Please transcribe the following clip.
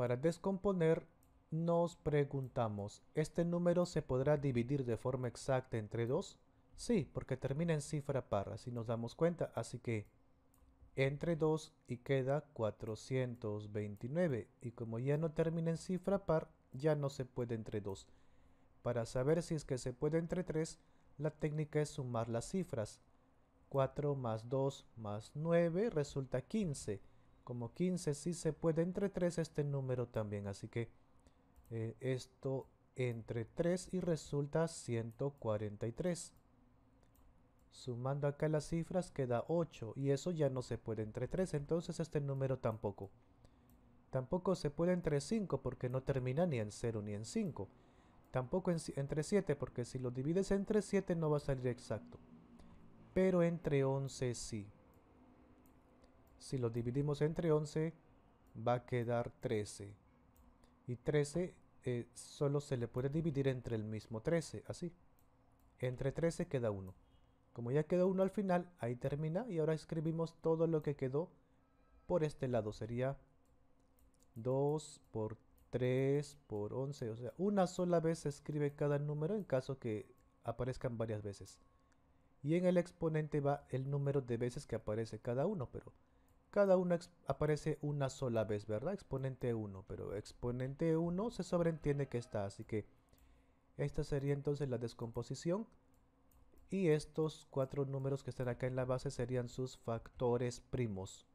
para descomponer, nos preguntamos, ¿este número se podrá dividir de forma exacta entre 2? Sí, porque termina en cifra par, así nos damos cuenta, así que entre 2 y queda 429, y como ya no termina en cifra par, ya no se puede entre 2. Para saber si es que se puede entre 3, la técnica es sumar las cifras. 4 más 2 más 9 resulta 15, como 15, si se puede, entre 3 este número también. Así que eh, esto entre 3 y resulta 143. Sumando acá las cifras queda 8 y eso ya no se puede entre 3, entonces este número tampoco. Tampoco se puede entre 5 porque no termina ni en 0 ni en 5. Tampoco entre 7 porque si lo divides entre 7 no va a salir exacto. Pero entre 11 sí. Si lo dividimos entre 11, va a quedar 13. Y 13 eh, solo se le puede dividir entre el mismo 13, así. Entre 13 queda 1. Como ya quedó 1 al final, ahí termina y ahora escribimos todo lo que quedó por este lado. Sería 2 por 3 por 11, o sea, una sola vez se escribe cada número en caso que aparezcan varias veces. Y en el exponente va el número de veces que aparece cada uno, pero cada una aparece una sola vez, ¿verdad? Exponente 1, pero exponente 1 se sobreentiende que está, así que esta sería entonces la descomposición y estos cuatro números que están acá en la base serían sus factores primos.